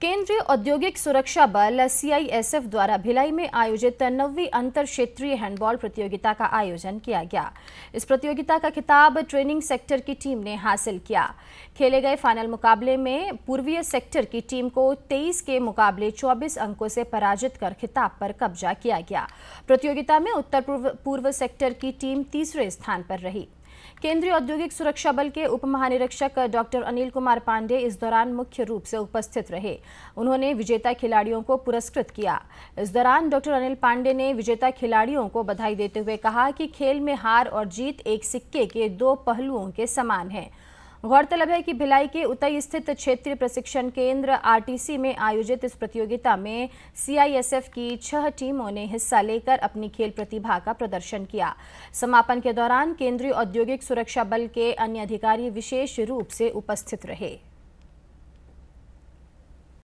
केंद्रीय औद्योगिक सुरक्षा बल सीआईएसएफ द्वारा भिलाई में आयोजित नवी अंतर क्षेत्रीय हैंडबॉल प्रतियोगिता का आयोजन किया गया इस प्रतियोगिता का खिताब ट्रेनिंग सेक्टर की टीम ने हासिल किया खेले गए फाइनल मुकाबले में पूर्वीय सेक्टर की टीम को 23 के मुकाबले 24 अंकों से पराजित कर खिताब पर कब्जा किया गया प्रतियोगिता में उत्तर पूर्व सेक्टर की टीम तीसरे स्थान पर रही केंद्रीय औद्योगिक सुरक्षा बल के उप महानिरीक्षक डॉक्टर अनिल कुमार पांडे इस दौरान मुख्य रूप से उपस्थित रहे उन्होंने विजेता खिलाड़ियों को पुरस्कृत किया इस दौरान डॉक्टर अनिल पांडे ने विजेता खिलाड़ियों को बधाई देते हुए कहा कि खेल में हार और जीत एक सिक्के के दो पहलुओं के समान है गौरतलब है कि भिलाई के उतई स्थित क्षेत्रीय प्रशिक्षण केंद्र आरटीसी में आयोजित इस प्रतियोगिता में सीआईएसएफ की छह टीमों ने हिस्सा लेकर अपनी खेल प्रतिभा का प्रदर्शन किया समापन के दौरान केंद्रीय औद्योगिक सुरक्षा बल के अन्य अधिकारी विशेष रूप से उपस्थित रहे